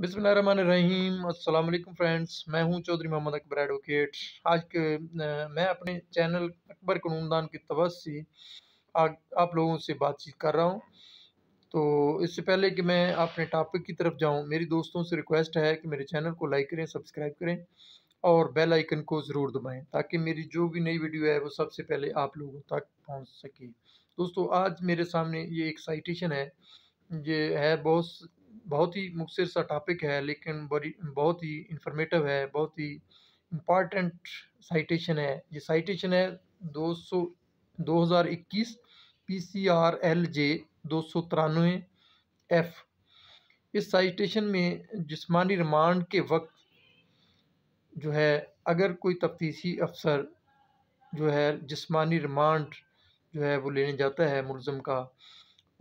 बिसमीम अल्लाम फ्रेंड्स मैं हूं चौधरी मोहम्मद अकबर एडवोकेट आज के मैं अपने चैनल अकबर कानूनदान की से आप लोगों से बातचीत कर रहा हूं तो इससे पहले कि मैं अपने टॉपिक की तरफ जाऊं मेरी दोस्तों से रिक्वेस्ट है कि मेरे चैनल को लाइक करें सब्सक्राइब करें और बेल आइकन को ज़रूर दबाएँ ताकि मेरी जो भी नई वीडियो है वो सबसे पहले आप लोगों तक पहुँच सके दोस्तों आज मेरे सामने ये एक साइटेशन है ये है बहुत बहुत ही मुखसर सा टॉपिक है लेकिन बड़ी बहुत ही इंफॉर्मेटिव है बहुत ही इम्पॉर्टेंट साइटेशन है ये साइटेशन है दो सौ दो हज़ार इक्कीस P C R L J दो सौ तिरानवे एफ़ इस साइटेशन में जिसमानी रिमांड के वक्त जो है अगर कोई तफ्तीशी अफसर जो है जिसमानी रिमांड जो है वो लेने जाता है मुलम का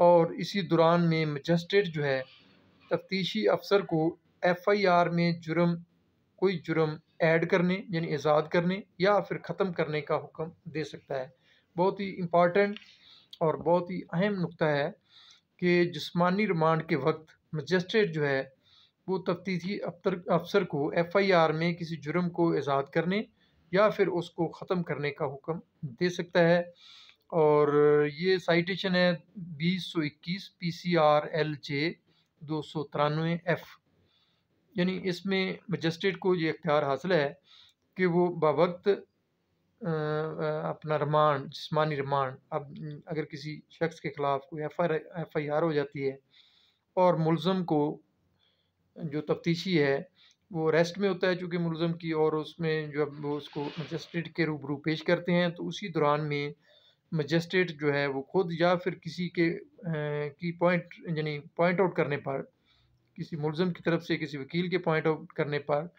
और इसी दौरान में मजस्ट्रेट जो है तफ्तीशी अफसर को एफ़ आई आर में जुर्म कोई जुर्म ऐड करने यानी आजाद करने या फिर ख़त्म करने का हुक्म दे सकता है बहुत ही इम्पॉर्टेंट और बहुत ही अहम नुकता है कि जिसमानी रिमांड के वक्त मजिस्ट्रेट जो है वो तफ्तीशी अफसर को एफ़ आई आर में किसी जुर्म को आजाद करने या फिर उसको ख़त्म करने का हुक्म दे सकता है और ये साइटेशन है बीस सौ इक्कीस P C R L J दो सौ तिरानवे एफ यानी इसमें मजस्ट्रेट को ये इख्तियार हासिल है कि वो बवक्त अपना रिमांड जिसमानी रिमांड अब अगर किसी शख्स के ख़िलाफ़ कोई F I F I R हो जाती है और मुलम को जो तफ्तीशी है वो अरेस्ट में होता है चूँकि मुलम की और उसमें जब वो उसको मजस्ट्रेट के रूबरू पेश करते हैं तो उसी दौरान में मजिस्ट्रेट जो है वो खुद या फिर किसी के की पॉइंट यानी पॉइंट आउट करने पर किसी मुलजम की तरफ से किसी वकील के पॉइंट आउट करने पर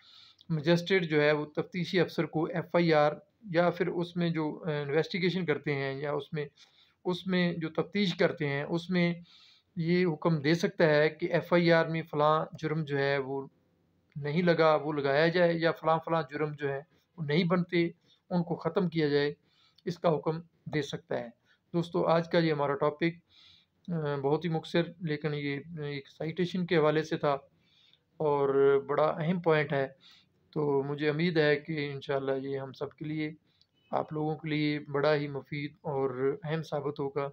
मजिस्ट्रेट जो है वो तफ्तीशी अफसर को एफ़ आई आर या फिर उसमें जो इन्वेस्टिगेशन करते हैं या उसमें उसमें जो तफ्तीश करते हैं उसमें ये हुक्म दे सकता है कि एफ़ आई आर में फ़लाँ जुर्म जो है वो नहीं लगा वो लगाया जाए या फलां फलां जुर्म जो है वो नहीं बनते उनको ख़त्म किया जाए इसका हुक्म दे सकता है दोस्तों आज का ये हमारा टॉपिक बहुत ही मुखसर लेकिन ये एक साइटेशन के हवाले से था और बड़ा अहम पॉइंट है तो मुझे उम्मीद है कि इन ये हम सब के लिए आप लोगों के लिए बड़ा ही मुफीद और अहम साबित होगा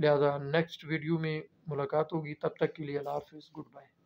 लिहाजा नेक्स्ट वीडियो में मुलाकात होगी तब तक के लिए अल्लाह हाफ गुड बाय